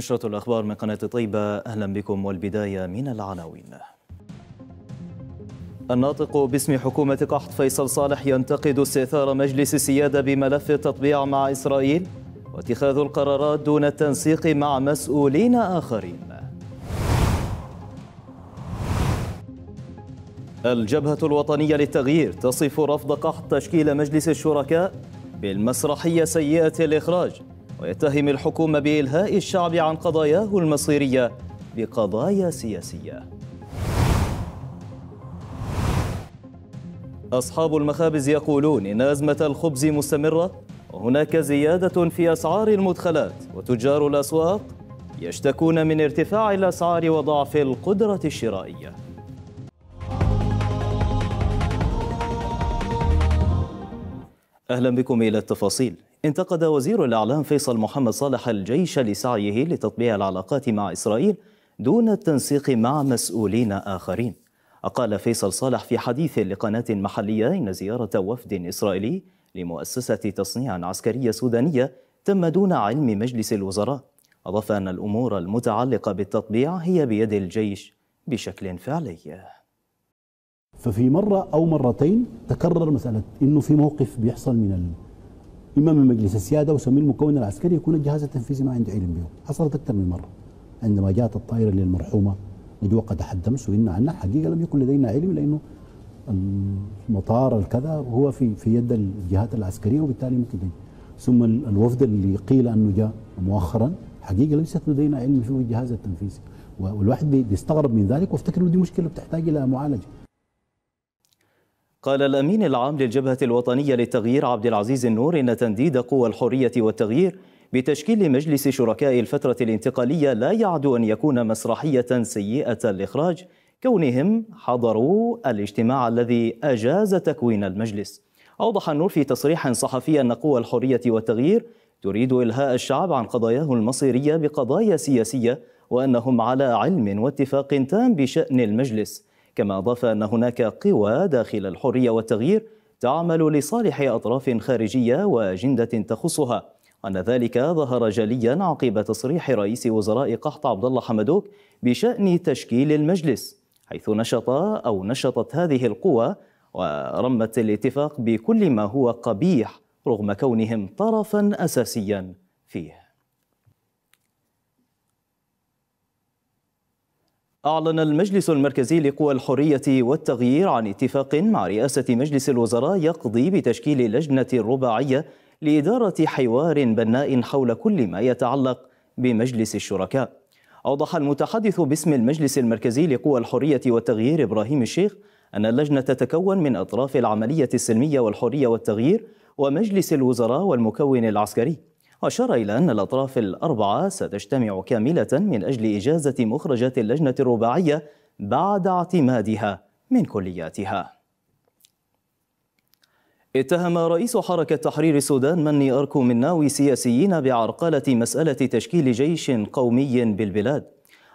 نشرة الأخبار من قناة طيبة أهلا بكم والبداية من العناوين الناطق باسم حكومة قحط فيصل صالح ينتقد استئثار مجلس السيادة بملف التطبيع مع إسرائيل واتخاذ القرارات دون التنسيق مع مسؤولين آخرين الجبهة الوطنية للتغيير تصف رفض قحط تشكيل مجلس الشركاء بالمسرحية سيئة الإخراج ويتهم الحكومة بإلهاء الشعب عن قضاياه المصيرية بقضايا سياسية أصحاب المخابز يقولون إن أزمة الخبز مستمرة وهناك زيادة في أسعار المدخلات وتجار الأسواق يشتكون من ارتفاع الأسعار وضعف القدرة الشرائية أهلا بكم إلى التفاصيل انتقد وزير الإعلام فيصل محمد صالح الجيش لسعيه لتطبيع العلاقات مع إسرائيل دون التنسيق مع مسؤولين آخرين أقال فيصل صالح في حديث لقناة محلية إن زيارة وفد إسرائيلي لمؤسسة تصنيع عسكرية سودانية تم دون علم مجلس الوزراء أضاف أن الأمور المتعلقة بالتطبيع هي بيد الجيش بشكل فعلي ففي مرة أو مرتين تكرر مسألة أنه في موقف بيحصل من إمام مجلس السيادة وسمي المكون العسكري يكون الجهاز التنفيذي ما عنده علم به حصلت أكثر من مرة عندما جاءت الطائرة للمرحومة نجوى قدح الدمس وإنا عنها حقيقة لم يكن لدينا علم لأنه المطار الكذا هو في في يد الجهات العسكرية وبالتالي ممكن دي. ثم الوفد اللي قيل أنه جاء مؤخرا حقيقة ليست لدينا علم في الجهاز التنفيذي والواحد بيستغرب من ذلك وافتكر انه دي مشكلة بتحتاج إلى معالجة قال الأمين العام للجبهة الوطنية للتغيير عبد العزيز النور إن تنديد قوى الحرية والتغيير بتشكيل مجلس شركاء الفترة الانتقالية لا يعد أن يكون مسرحية سيئة الإخراج كونهم حضروا الاجتماع الذي أجاز تكوين المجلس أوضح النور في تصريح صحفي أن قوى الحرية والتغيير تريد إلهاء الشعب عن قضاياه المصيرية بقضايا سياسية وأنهم على علم واتفاق تام بشأن المجلس كما أضاف أن هناك قوى داخل الحرية والتغيير تعمل لصالح أطراف خارجية وأجندة تخصها أن ذلك ظهر جليا عقب تصريح رئيس وزراء قحط عبد الله حمدوك بشأن تشكيل المجلس حيث نشط أو نشطت هذه القوى ورمت الاتفاق بكل ما هو قبيح رغم كونهم طرفا أساسيا فيه أعلن المجلس المركزي لقوى الحرية والتغيير عن اتفاق مع رئاسة مجلس الوزراء يقضي بتشكيل لجنة رباعية لإدارة حوار بناء حول كل ما يتعلق بمجلس الشركاء. أوضح المتحدث باسم المجلس المركزي لقوى الحرية والتغيير إبراهيم الشيخ أن اللجنة تتكون من أطراف العملية السلمية والحرية والتغيير ومجلس الوزراء والمكون العسكري. وأشار إلى أن الأطراف الأربعة ستجتمع كاملة من أجل إجازة مخرجات اللجنة الرباعية بعد اعتمادها من كلياتها اتهم رئيس حركة تحرير السودان مني أركو مناوي سياسيين بعرقلة مسألة تشكيل جيش قومي بالبلاد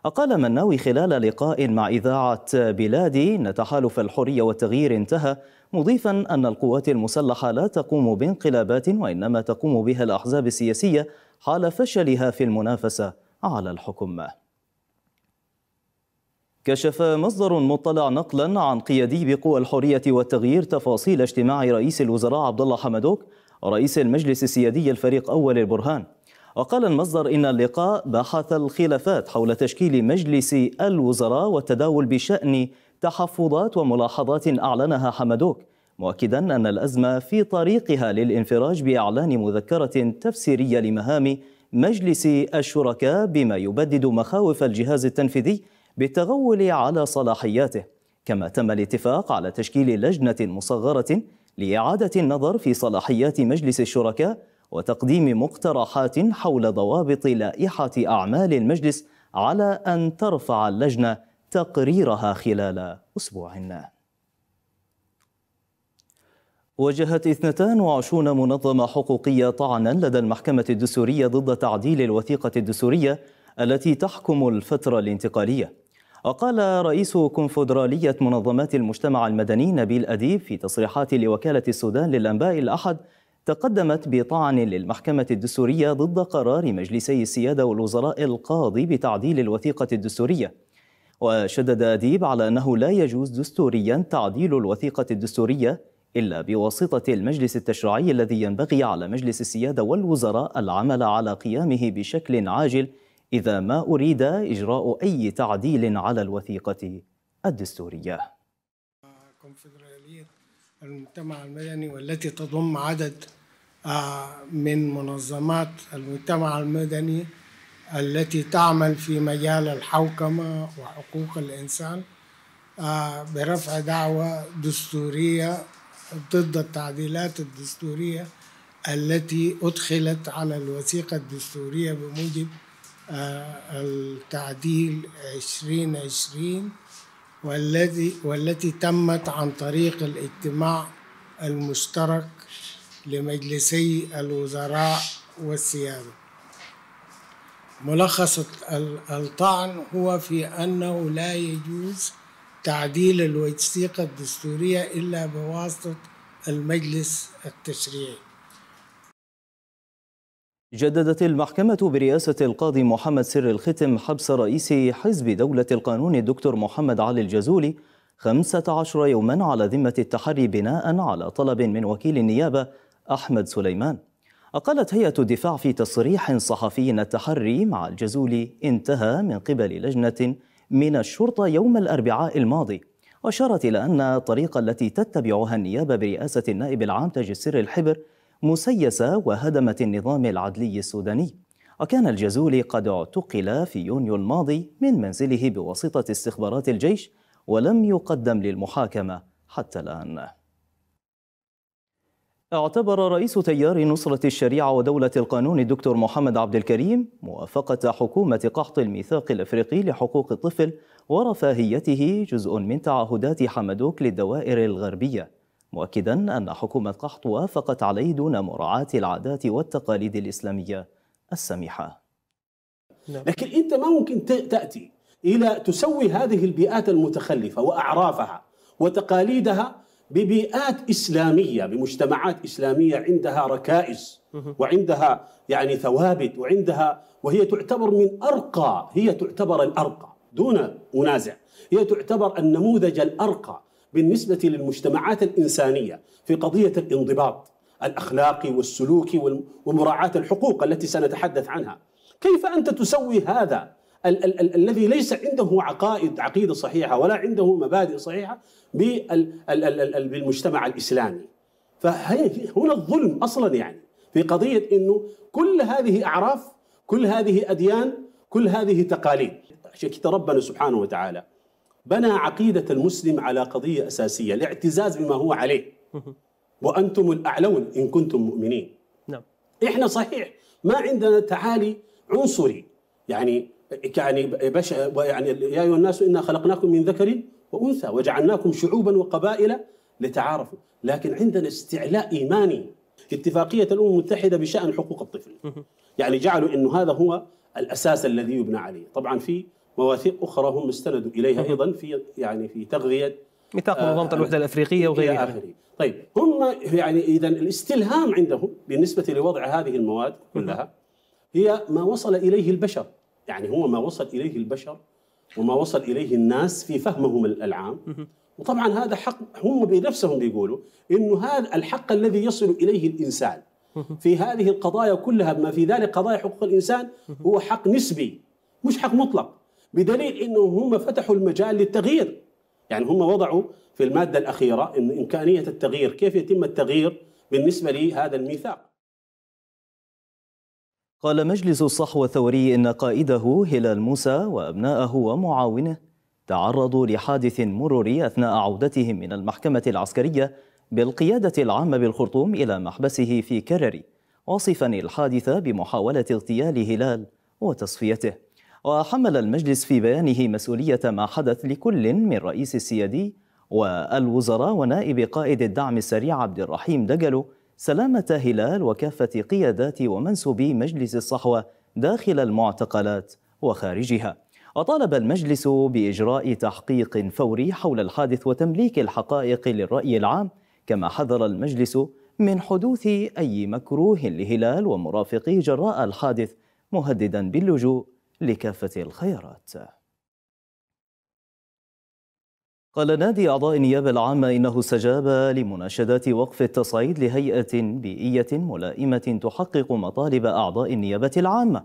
أقال مناوي خلال لقاء مع إذاعة بلادي أن تحالف الحرية والتغيير انتهى مضيفا أن القوات المسلحة لا تقوم بانقلابات وإنما تقوم بها الأحزاب السياسية حال فشلها في المنافسة على الحكم. كشف مصدر مطلع نقلا عن قيادي بقوى الحرية والتغيير تفاصيل اجتماع رئيس الوزراء عبد الله حمدوك رئيس المجلس السيادي الفريق أول البرهان وقال المصدر إن اللقاء بحث الخلافات حول تشكيل مجلس الوزراء والتداول بشأن تحفظات وملاحظات أعلنها حمدوك مؤكدا أن الأزمة في طريقها للانفراج بإعلان مذكرة تفسيرية لمهام مجلس الشركاء بما يبدد مخاوف الجهاز التنفيذي بالتغول على صلاحياته كما تم الاتفاق على تشكيل لجنة مصغرة لإعادة النظر في صلاحيات مجلس الشركاء وتقديم مقترحات حول ضوابط لائحة أعمال المجلس على أن ترفع اللجنة تقريرها خلال أسبوع وجهت 22 منظمة حقوقية طعنا لدى المحكمة الدستورية ضد تعديل الوثيقة الدستورية التي تحكم الفترة الانتقالية وقال رئيس كونفدرالية منظمات المجتمع المدني نبيل أديب في تصريحات لوكالة السودان للأنباء الأحد تقدمت بطعن للمحكمة الدستورية ضد قرار مجلسي السيادة والوزراء القاضي بتعديل الوثيقة الدستورية وشدد أديب على أنه لا يجوز دستوريا تعديل الوثيقة الدستورية إلا بواسطة المجلس التشريعي الذي ينبغي على مجلس السيادة والوزراء العمل على قيامه بشكل عاجل إذا ما أريد إجراء أي تعديل على الوثيقة الدستورية كونفدرالية المجتمع المدني والتي تضم عدد آه، من منظمات المجتمع المدني التي تعمل في مجال الحوكمة وحقوق الإنسان آه، برفع دعوة دستورية ضد التعديلات الدستورية التي أدخلت على الوثيقة الدستورية بموجب آه، التعديل 2020 والذي والتي تمت عن طريق الاجتماع المشترك لمجلسي الوزراء والسيادة ملخص الطعن هو في أنه لا يجوز تعديل الوثيقة الدستورية إلا بواسطة المجلس التشريعي جددت المحكمة برئاسة القاضي محمد سر الختم حبس رئيس حزب دولة القانون الدكتور محمد علي الجزولي 15 يوما على ذمة التحري بناء على طلب من وكيل النيابة أحمد سليمان أقلت هيئة الدفاع في تصريح صحفي التحري مع الجزول انتهى من قبل لجنة من الشرطة يوم الأربعاء الماضي وأشارت إلى أن الطريقة التي تتبعها النيابة برئاسة النائب العام تاج السر الحبر مسيسة وهدمت النظام العدلي السوداني وكان الجزولي قد اعتقل في يونيو الماضي من منزله بواسطة استخبارات الجيش ولم يقدم للمحاكمة حتى الآن اعتبر رئيس تيار نصرة الشريعة ودولة القانون الدكتور محمد عبد الكريم موافقة حكومة قحط الميثاق الأفريقي لحقوق الطفل ورفاهيته جزء من تعهدات حمدوك للدوائر الغربية مؤكدا أن حكومة قحط وافقت عليه دون مراعاة العادات والتقاليد الإسلامية السميحة. نعم. لكن أنت ما ممكن تأتي إلى تسوي هذه البيئات المتخلفة وأعرافها وتقاليدها ببيئات اسلاميه بمجتمعات اسلاميه عندها ركائز وعندها يعني ثوابت وعندها وهي تعتبر من ارقى هي تعتبر الارقى دون منازع هي تعتبر النموذج الارقى بالنسبه للمجتمعات الانسانيه في قضيه الانضباط الاخلاقي والسلوكي ومراعاه الحقوق التي سنتحدث عنها كيف انت تسوي هذا ال- ال- ال- الذي ليس عنده عقائد عقيدة صحيحة ولا عنده مبادئ صحيحة بالمجتمع الإسلامي فهنا الظلم أصلا يعني في قضية أنه كل هذه أعراف كل هذه أديان كل هذه تقاليد عشان كده ربنا سبحانه وتعالى بنى عقيدة المسلم على قضية أساسية الاعتزاز بما هو عليه وأنتم الأعلون إن كنتم مؤمنين نعم إحنا صحيح ما عندنا تعالي عنصري يعني يعني بش يعني يا ايها الناس انا خلقناكم من ذكر وانثى وجعلناكم شعوبا وقبائل لتعارفوا، لكن عندنا استعلاء ايماني اتفاقيه الامم المتحده بشان حقوق الطفل. يعني جعلوا انه هذا هو الاساس الذي يبنى عليه، طبعا في مواثيق اخرى هم استندوا اليها ايضا في يعني في تغذيه ميثاق آه، منظمه آه الوحده الافريقيه وغيرها الى اخره. طيب هم يعني اذا الاستلهام عندهم بالنسبه لوضع هذه المواد كلها هي ما وصل اليه البشر يعني هو ما وصل إليه البشر وما وصل إليه الناس في فهمهم العام وطبعا هذا حق هم بنفسهم بيقولوا انه هذا الحق الذي يصل اليه الانسان في هذه القضايا كلها بما في ذلك قضايا حقوق الانسان هو حق نسبي مش حق مطلق بدليل انه هم فتحوا المجال للتغيير يعني هم وضعوا في الماده الاخيره ان امكانيه التغيير كيف يتم التغيير بالنسبه لهذا الميثاق قال مجلس الصحوة الثوري إن قائده هلال موسى وأبناءه ومعاونه تعرضوا لحادث مروري أثناء عودتهم من المحكمة العسكرية بالقيادة العامة بالخرطوم إلى محبسه في كرري وصفا الحادث بمحاولة اغتيال هلال وتصفيته وحمل المجلس في بيانه مسؤولية ما حدث لكل من رئيس السيادي والوزراء ونائب قائد الدعم السريع عبد الرحيم دجلو سلامة هلال وكافة قيادات ومنسوبي مجلس الصحوة داخل المعتقلات وخارجها وطالب المجلس بإجراء تحقيق فوري حول الحادث وتمليك الحقائق للرأي العام كما حذر المجلس من حدوث أي مكروه لهلال ومرافقيه جراء الحادث مهددا باللجوء لكافة الخيارات قال نادي أعضاء النيابة العامة إنه استجاب لمناشدات وقف التصعيد لهيئة بيئية ملائمة تحقق مطالب أعضاء النيابة العامة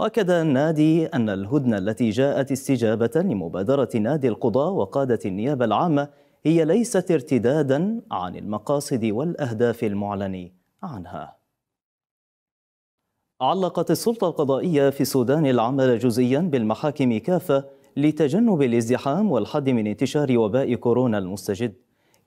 أكد النادي أن الهدنة التي جاءت استجابة لمبادرة نادي القضاء وقادة النيابة العامة هي ليست ارتدادا عن المقاصد والأهداف المعلن عنها علقت السلطة القضائية في السودان العمل جزئيا بالمحاكم كافة لتجنب الازدحام والحد من انتشار وباء كورونا المستجد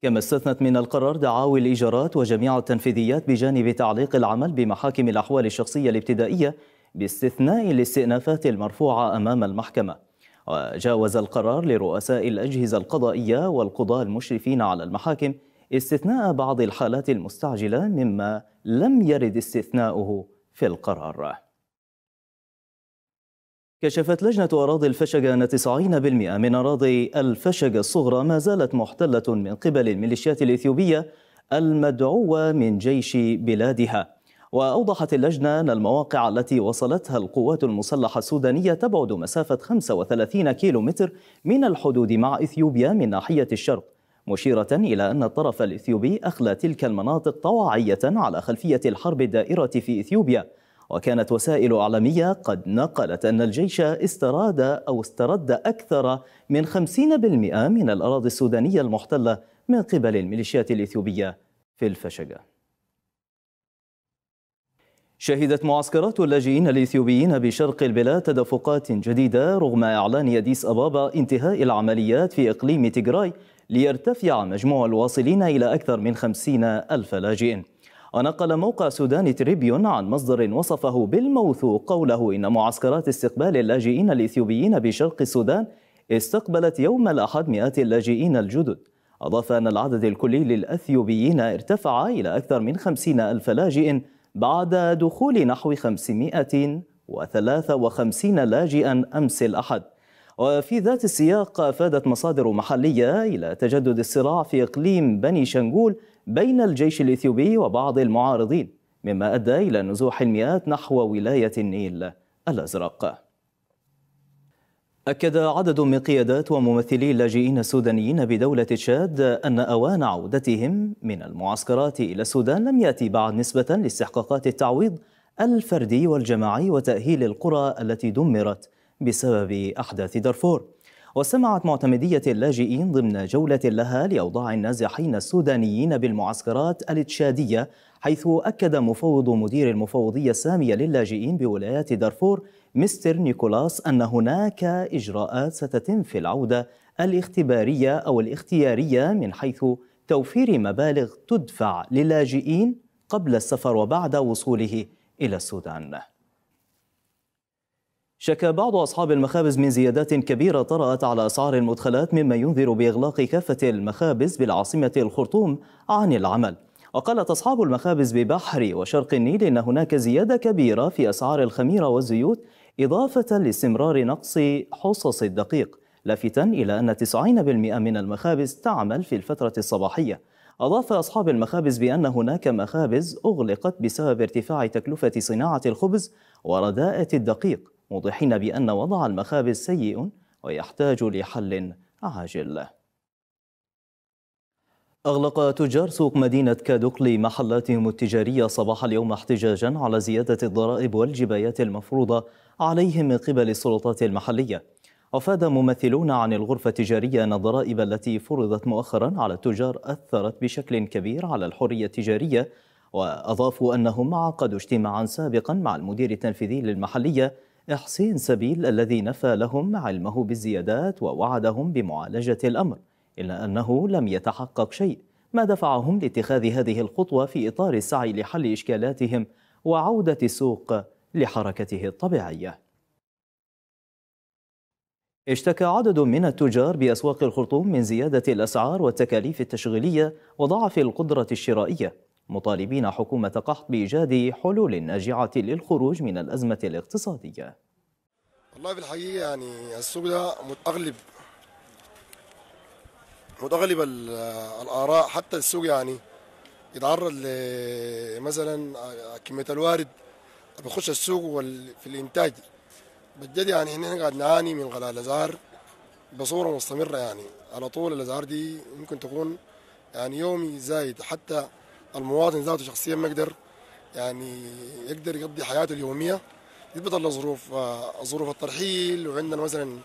كما استثنت من القرار دعاوي الإيجارات وجميع التنفيذيات بجانب تعليق العمل بمحاكم الأحوال الشخصية الابتدائية باستثناء الاستئنافات المرفوعة أمام المحكمة وجاوز القرار لرؤساء الأجهزة القضائية والقضاة المشرفين على المحاكم استثناء بعض الحالات المستعجلة مما لم يرد استثناؤه في القرار كشفت لجنة أراضي الفشج أن 90% من أراضي الفشج الصغرى ما زالت محتلة من قبل الميليشيات الإثيوبية المدعوة من جيش بلادها وأوضحت اللجنة أن المواقع التي وصلتها القوات المسلحة السودانية تبعد مسافة 35 كيلومتر من الحدود مع إثيوبيا من ناحية الشرق مشيرة إلى أن الطرف الإثيوبي أخلى تلك المناطق طواعية على خلفية الحرب الدائرة في إثيوبيا وكانت وسائل اعلاميه قد نقلت ان الجيش استراد او استرد اكثر من 50% من الاراضي السودانيه المحتله من قبل الميليشيات الاثيوبيه في الفشجه. شهدت معسكرات اللاجئين الاثيوبيين بشرق البلاد تدفقات جديده رغم اعلان اديس ابابا انتهاء العمليات في اقليم تيغراي ليرتفع مجموع الواصلين الى اكثر من خمسين الف لاجئ. ونقل موقع سوداني تريبيون عن مصدر وصفه بالموثوق قوله إن معسكرات استقبال اللاجئين الإثيوبيين بشرق السودان استقبلت يوم الأحد مئات اللاجئين الجدد أضاف أن العدد الكلي للأثيوبيين ارتفع إلى أكثر من خمسين ألف لاجئ بعد دخول نحو خمسمائة وثلاثة وخمسين لاجئا أمس الأحد وفي ذات السياق أفادت مصادر محلية إلى تجدد الصراع في إقليم بني شنغول بين الجيش الإثيوبي وبعض المعارضين مما أدى إلى نزوح المئات نحو ولاية النيل الأزرق أكد عدد من قيادات وممثلي اللاجئين السودانيين بدولة تشاد أن أوان عودتهم من المعسكرات إلى السودان لم يأتي بعد نسبة لاستحقاقات التعويض الفردي والجماعي وتأهيل القرى التي دمرت بسبب أحداث دارفور وسمعت معتمدية اللاجئين ضمن جولة لها لأوضاع النازحين السودانيين بالمعسكرات التشادية حيث أكد مفوض مدير المفوضية السامية للاجئين بولايات دارفور مستر نيكولاس أن هناك إجراءات ستتم في العودة الاختبارية أو الاختيارية من حيث توفير مبالغ تدفع للاجئين قبل السفر وبعد وصوله إلى السودان شكا بعض أصحاب المخابز من زيادات كبيرة طرأت على أسعار المدخلات مما ينذر بإغلاق كافة المخابز بالعاصمة الخرطوم عن العمل وقالت أصحاب المخابز ببحر وشرق النيل إن هناك زيادة كبيرة في أسعار الخميرة والزيوت إضافة لاستمرار نقص حصص الدقيق لافتا إلى أن 90% من المخابز تعمل في الفترة الصباحية أضاف أصحاب المخابز بأن هناك مخابز أغلقت بسبب ارتفاع تكلفة صناعة الخبز ورداءة الدقيق موضحين بأن وضع المخابز سيء ويحتاج لحل عاجل أغلق تجار سوق مدينة كادوكلي محلاتهم التجارية صباح اليوم احتجاجا على زيادة الضرائب والجبايات المفروضة عليهم من قبل السلطات المحلية أفاد ممثلون عن الغرفة التجارية أن الضرائب التي فرضت مؤخرا على التجار أثرت بشكل كبير على الحرية التجارية وأضافوا أنهم عقدوا اجتماعا سابقا مع المدير التنفيذي للمحلية حسين سبيل الذي نفى لهم علمه بالزيادات ووعدهم بمعالجة الأمر إلا أنه لم يتحقق شيء ما دفعهم لاتخاذ هذه الخطوة في إطار السعي لحل إشكالاتهم وعودة السوق لحركته الطبيعية اشتكى عدد من التجار بأسواق الخرطوم من زيادة الأسعار والتكاليف التشغيلية وضعف القدرة الشرائية مطالبين حكومة قحط بإيجاد حلول ناجعة للخروج من الأزمة الاقتصادية والله في الحقيقة يعني السوق ده متأغلب متغلب الاراء حتى السوق يعني يتعرض مثلا كميه الوارد بيخش السوق في الانتاج بجد يعني هنا قاعد نعاني من غلاء الاسعار بصوره مستمره يعني على طول الاسعار دي ممكن تكون يعني يومي زايد حتى المواطن ذاته شخصيا ما يقدر يعني يقدر يقضي حياته اليوميه يثبت لظروف آه، ظروف الترحيل وعندنا مثلا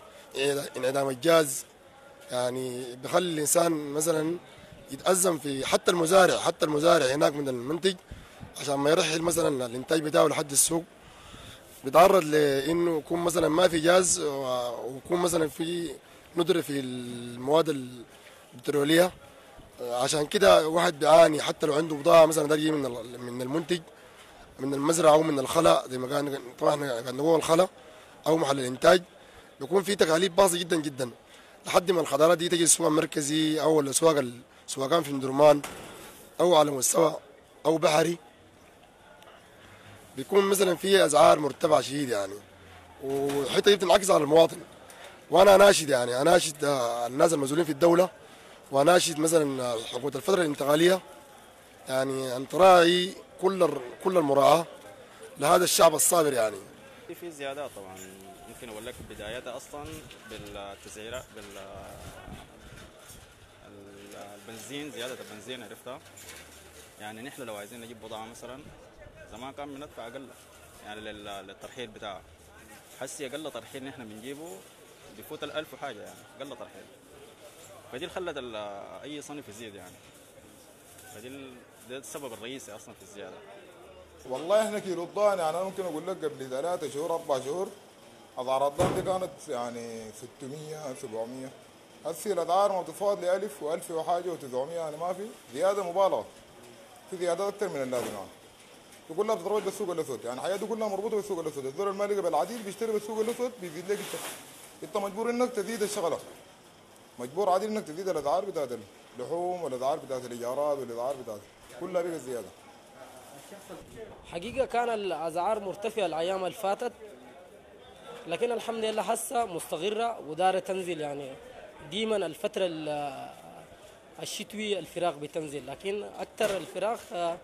انعدام الجاز يعني بخلي الانسان مثلا يتازم في حتى المزارع حتى المزارع هناك من المنتج عشان ما يرحل مثلا الانتاج بتاعه لحد السوق بيتعرض لانه يكون مثلا ما في جاز ويكون مثلا في ندره في المواد البتروليه عشان كده واحد بيعاني حتى لو عنده بضاعه مثلا ده من من المنتج من المزرعه او من الخلا زي ما كان طبعا احنا كان يعني جوه الخلا او محل الانتاج بيكون في تكاليف باظه جدا جدا لحد ما الخضارات دي تجي السوق المركزي او الاسواق سواء كان في درمان او على مستوى او بحري بيكون مثلا في اسعار مرتفعه شديد يعني والحته دي بتنعكس على المواطن وانا اناشد يعني اناشد آه، الناس المسؤولين في الدوله واناشد مثلا حكومه الفتره الانتقاليه يعني ان تراعي كل كل المراعاه لهذا الشعب الصابر يعني في زيادات طبعا ممكن اقول لك بدايتها اصلا بالتسعيره بال البنزين زياده البنزين عرفتها يعني نحن لو عايزين نجيب بضاعه مثلا زمان كان بندفع اقل يعني للترحيل بتاعها حسي اقل ترحيل نحن بنجيبه بفوت الألف وحاجه يعني اقل ترحيل فدي اللي خلت اي صنف يزيد يعني فدي ده السبب الرئيسي اصلا في الزياده والله احنا كيلو الضان يعني انا ممكن اقول لك قبل ثلاثة شهور اربع شهور اسعار الضان دي كانت يعني 600 700 هسه الاسعار متفاوض ل 1000 و1000 وحاجه و900 يعني ما في زياده مبالغه في زيادات اكثر من اللازم يعني كلها بتتروج بالسوق الاسود يعني الحياه دي كلها مربوطه بالسوق الاسود الزول المالي قبل العديد بيشتري بالسوق الاسود بيزيد لك انت انت مجبور انك تزيد الشغله مجبور عادي انك تزيد الاسعار بتاعت اللحوم والاسعار بتاعت الايجارات والاسعار بتاعت كلها بقت زياده حقيقة كان الأسعار مرتفعة الأيام اللي فاتت لكن الحمد لله هسه مستغرة ودارة تنزل يعني ديما الفترة الشتوي الفراخ بتنزل لكن أكثر الفراخ آه،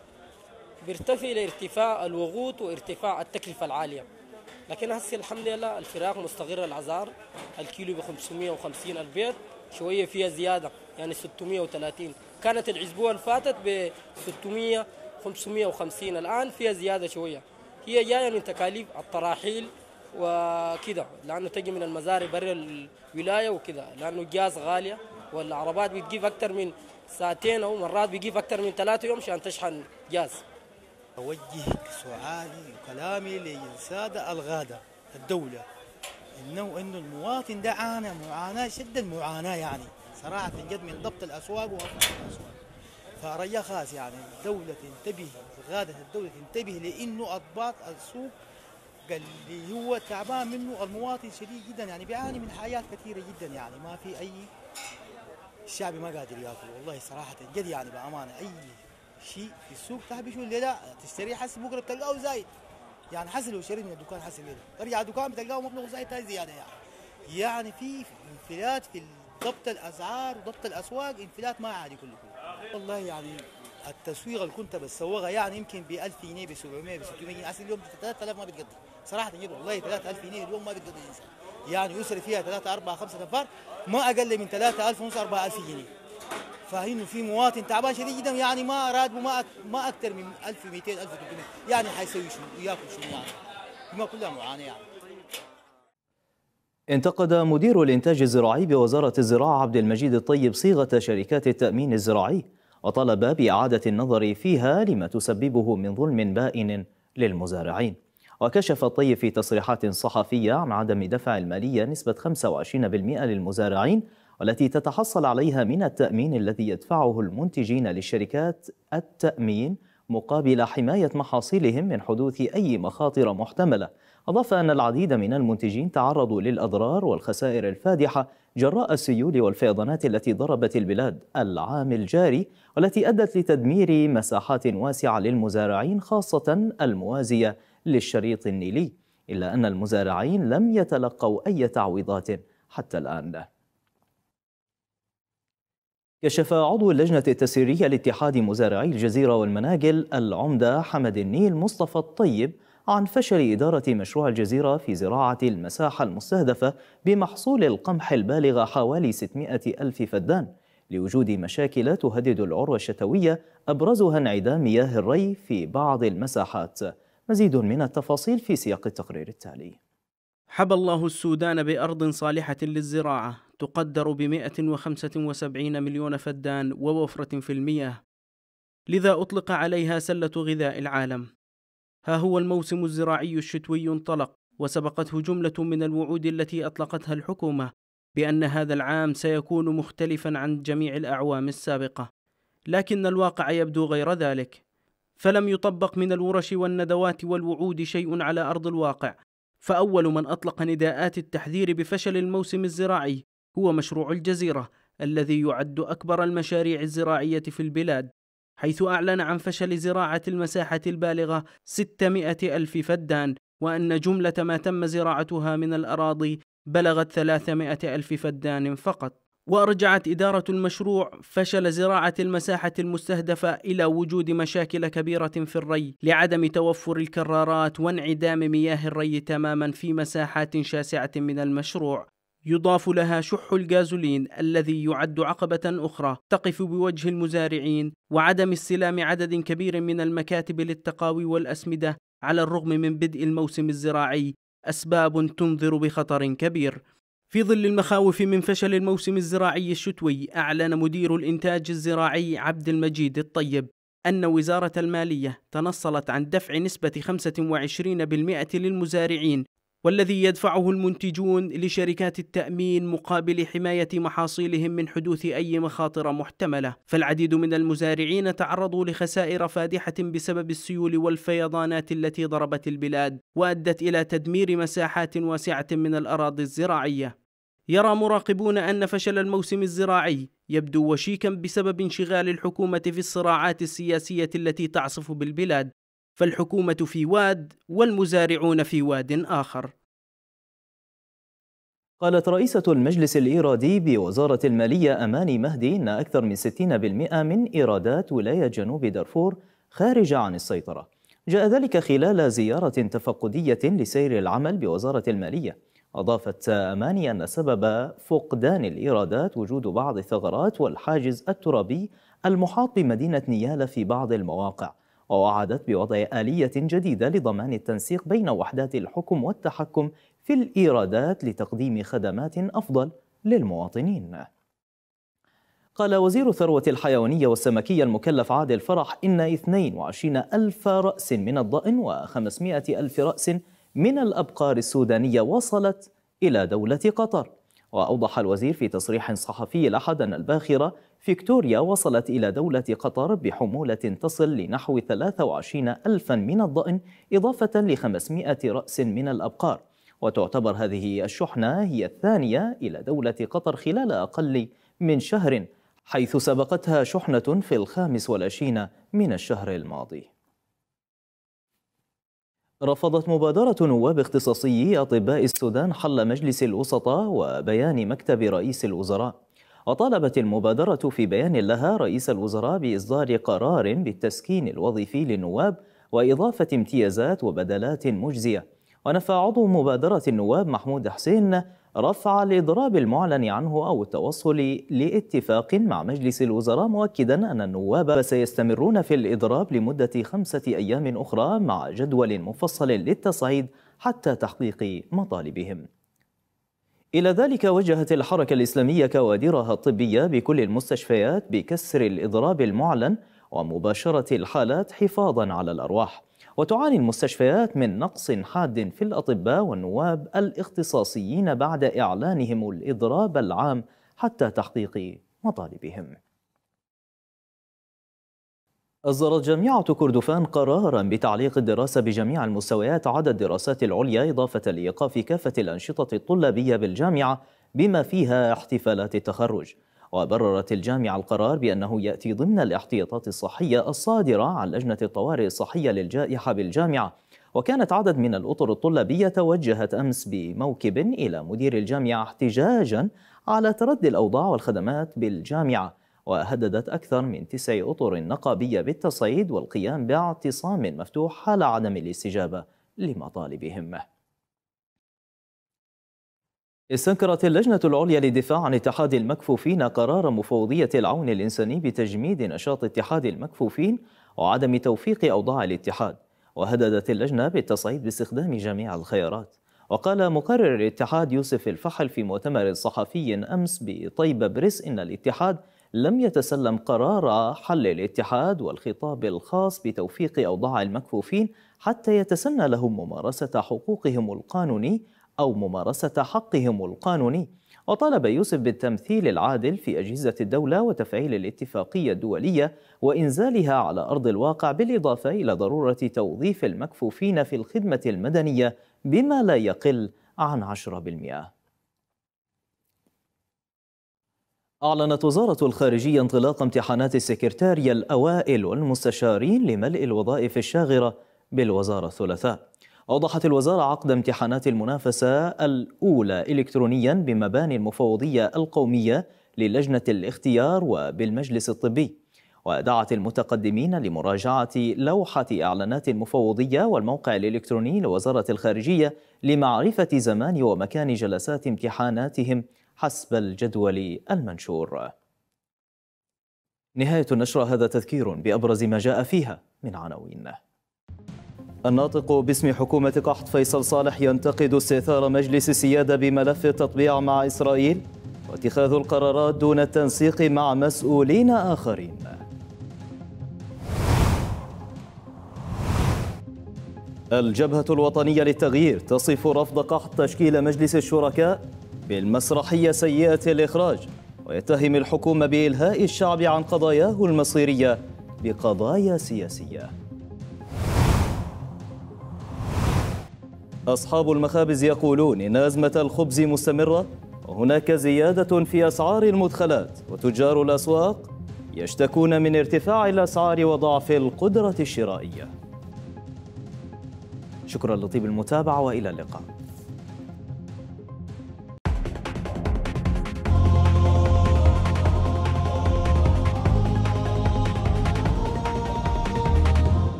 بيرتفع لارتفاع الوقود وارتفاع التكلفة العالية لكن هسه الحمد لله الفراخ مستغرة الأسعار الكيلو ب 550 البيت شويه فيها زياده يعني 630 كانت الاسبوع اللي فاتت ب 600 550 الان فيها زياده شويه هي جايه من تكاليف التراحيل وكذا لانه تجي من المزارع برا الولايه وكذا لانه الجاز غاليه والعربات بتجيب اكثر من ساعتين او مرات بيجيب اكثر من ثلاثه يوم عشان تشحن جاز اوجه سؤالي وكلامي للساده الغاده الدوله انه انه المواطن ده عانى معاناه شد المعاناه يعني صراحه جد من ضبط الاسواق وافراد الاسواق فرجاء خاص يعني الدوله تنتبه غاده الدوله تنتبه لانه اضباط السوق اللي هو تعبان منه المواطن شديد جدا يعني بيعاني من حاجات كثيره جدا يعني ما في اي الشعب ما قادر ياكل والله صراحه جد يعني بامانه اي شيء في السوق تعبان شو اللي لا تشتري حسب بكره بتلقاه زايد يعني حصل لو شريت من الدكان حصل غيره ارجع الدكان بتلقاه مبلغ زي تاني زياده يعني يعني في انفلات في ضبط الاسعار وضبط الاسواق انفلات ما عادي كله كله والله يعني التسويق اللي كنت بسوقها يعني يمكن ب 1000 جنيه ب 700 ب 600 جنيه حصل اليوم 3000 ما بتقدر صراحه جد والله 3000 جنيه اليوم ما بتقدر الانسان يعني يسري فيها 3 4 5 نفر ما اقل من 3000 ونص 4000 جنيه فاهمين في مواطن تعبان شديد جدا يعني ما راتبه ما ما اكثر من 1200 1300 يعني حيسوي شنو وياكل شنو يعني ما كلها معاناه يعني انتقد مدير الانتاج الزراعي بوزاره الزراعه عبد المجيد الطيب صيغه شركات التامين الزراعي وطلب باعاده النظر فيها لما تسببه من ظلم بائن للمزارعين وكشف الطيب في تصريحات صحفيه عن عدم دفع الماليه نسبه 25% للمزارعين والتي تتحصل عليها من التأمين الذي يدفعه المنتجين للشركات التأمين مقابل حماية محاصيلهم من حدوث أي مخاطر محتملة أضاف أن العديد من المنتجين تعرضوا للأضرار والخسائر الفادحة جراء السيول والفيضانات التي ضربت البلاد العام الجاري والتي أدت لتدمير مساحات واسعة للمزارعين خاصة الموازية للشريط النيلي إلا أن المزارعين لم يتلقوا أي تعويضات حتى الآن كشف عضو اللجنة التسيرية لاتحاد مزارعي الجزيرة والمناجل العمدة حمد النيل مصطفى الطيب عن فشل إدارة مشروع الجزيرة في زراعة المساحة المستهدفة بمحصول القمح البالغ حوالي 600 ألف فدان لوجود مشاكل تهدد العروة الشتوية أبرزها انعدام مياه الري في بعض المساحات مزيد من التفاصيل في سياق التقرير التالي حب الله السودان بأرض صالحة للزراعة تقدر ب 175 مليون فدان ووفرة في المياه لذا أطلق عليها سلة غذاء العالم ها هو الموسم الزراعي الشتوي انطلق وسبقته جملة من الوعود التي أطلقتها الحكومة بأن هذا العام سيكون مختلفا عن جميع الأعوام السابقة لكن الواقع يبدو غير ذلك فلم يطبق من الورش والندوات والوعود شيء على أرض الواقع فأول من أطلق نداءات التحذير بفشل الموسم الزراعي هو مشروع الجزيرة الذي يعد أكبر المشاريع الزراعية في البلاد حيث أعلن عن فشل زراعة المساحة البالغة 600 ألف فدان وأن جملة ما تم زراعتها من الأراضي بلغت 300 ألف فدان فقط وأرجعت إدارة المشروع فشل زراعة المساحة المستهدفة إلى وجود مشاكل كبيرة في الري لعدم توفر الكرارات وانعدام مياه الري تماما في مساحات شاسعة من المشروع يضاف لها شح الجازولين الذي يعد عقبة أخرى تقف بوجه المزارعين وعدم استلام عدد كبير من المكاتب للتقاوي والأسمدة على الرغم من بدء الموسم الزراعي أسباب تنذر بخطر كبير في ظل المخاوف من فشل الموسم الزراعي الشتوي أعلن مدير الإنتاج الزراعي عبد المجيد الطيب أن وزارة المالية تنصلت عن دفع نسبة 25% للمزارعين والذي يدفعه المنتجون لشركات التأمين مقابل حماية محاصيلهم من حدوث أي مخاطر محتملة فالعديد من المزارعين تعرضوا لخسائر فادحة بسبب السيول والفيضانات التي ضربت البلاد وأدت إلى تدمير مساحات واسعة من الأراضي الزراعية يرى مراقبون أن فشل الموسم الزراعي يبدو وشيكا بسبب انشغال الحكومة في الصراعات السياسية التي تعصف بالبلاد فالحكومة في واد والمزارعون في واد آخر قالت رئيسة المجلس الإيرادي بوزارة المالية أماني مهدي أن أكثر من 60% من إيرادات ولاية جنوب دارفور خارجة عن السيطرة جاء ذلك خلال زيارة تفقدية لسير العمل بوزارة المالية أضافت أماني أن سبب فقدان الإيرادات وجود بعض الثغرات والحاجز الترابي المحاط بمدينة نيالة في بعض المواقع ووعدت بوضع آلية جديدة لضمان التنسيق بين وحدات الحكم والتحكم في الإيرادات لتقديم خدمات أفضل للمواطنين قال وزير الثروة الحيوانية والسمكية المكلف عادل فرح إن 22 ألف رأس من الضأن و500 ألف رأس من الأبقار السودانية وصلت إلى دولة قطر وأوضح الوزير في تصريح صحفي الأحد أن الباخرة فيكتوريا وصلت إلى دولة قطر بحمولة تصل لنحو 23 ألفا من الضأن إضافة ل 500 رأس من الأبقار وتعتبر هذه الشحنة هي الثانية إلى دولة قطر خلال أقل من شهر حيث سبقتها شحنة في الخامس والعشرين من الشهر الماضي رفضت مبادرة نواب اختصاصي أطباء السودان حل مجلس الوسطاء وبيان مكتب رئيس الوزراء وطالبت المبادرة في بيان لها رئيس الوزراء بإصدار قرار بالتسكين الوظيفي للنواب وإضافة امتيازات وبدلات مجزية ونفى عضو مبادرة النواب محمود حسين رفع الإضراب المعلن عنه أو التوصل لاتفاق مع مجلس الوزراء مؤكدا أن النواب سيستمرون في الإضراب لمدة خمسة أيام أخرى مع جدول مفصل للتصعيد حتى تحقيق مطالبهم إلى ذلك وجهت الحركة الإسلامية كوادرها الطبية بكل المستشفيات بكسر الإضراب المعلن ومباشرة الحالات حفاظا على الأرواح وتعاني المستشفيات من نقص حاد في الأطباء والنواب الاختصاصيين بعد إعلانهم الإضراب العام حتى تحقيق مطالبهم أصدرت جامعة كردفان قرارا بتعليق الدراسة بجميع المستويات عدا الدراسات العليا إضافة لإيقاف كافة الأنشطة الطلابية بالجامعة بما فيها احتفالات التخرج وبررت الجامعة القرار بأنه يأتي ضمن الاحتياطات الصحية الصادرة عن لجنة الطوارئ الصحية للجائحة بالجامعة وكانت عدد من الأطر الطلابية توجهت أمس بموكب إلى مدير الجامعة احتجاجا على تردي الأوضاع والخدمات بالجامعة وهددت أكثر من تسع أطر نقابية بالتصعيد والقيام باعتصام مفتوح حال عدم الاستجابة لمطالبهم استنكرت اللجنة العليا للدفاع عن اتحاد المكفوفين قرار مفوضية العون الإنساني بتجميد نشاط اتحاد المكفوفين وعدم توفيق أوضاع الاتحاد وهددت اللجنة بالتصعيد باستخدام جميع الخيارات وقال مقرر الاتحاد يوسف الفحل في مؤتمر صحفي أمس بطيبة بريس إن الاتحاد لم يتسلم قرار حل الاتحاد والخطاب الخاص بتوفيق أوضاع المكفوفين حتى يتسنى لهم ممارسة حقوقهم القانوني أو ممارسة حقهم القانوني وطالب يوسف بالتمثيل العادل في أجهزة الدولة وتفعيل الاتفاقية الدولية وإنزالها على أرض الواقع بالإضافة إلى ضرورة توظيف المكفوفين في الخدمة المدنية بما لا يقل عن 10%. أعلنت وزارة الخارجية انطلاق امتحانات السكرتارية الأوائل والمستشارين لملء الوظائف الشاغرة بالوزارة الثلاثاء أوضحت الوزارة عقد امتحانات المنافسة الأولى إلكترونيا بمباني المفوضية القومية للجنة الاختيار وبالمجلس الطبي ودعت المتقدمين لمراجعة لوحة إعلانات المفوضية والموقع الإلكتروني لوزارة الخارجية لمعرفة زمان ومكان جلسات امتحاناتهم حسب الجدول المنشور نهاية النشرة هذا تذكير بأبرز ما جاء فيها من عناوين الناطق باسم حكومة قحط فيصل صالح ينتقد استئثار مجلس السيادة بملف التطبيع مع إسرائيل واتخاذ القرارات دون التنسيق مع مسؤولين آخرين الجبهة الوطنية للتغيير تصف رفض قحط تشكيل مجلس الشركاء بالمسرحية سيئة الإخراج ويتهم الحكومة بإلهاء الشعب عن قضاياه المصيرية بقضايا سياسية أصحاب المخابز يقولون إن أزمة الخبز مستمرة وهناك زيادة في أسعار المدخلات وتجار الأسواق يشتكون من ارتفاع الأسعار وضعف القدرة الشرائية شكرا لطيب المتابعة وإلى اللقاء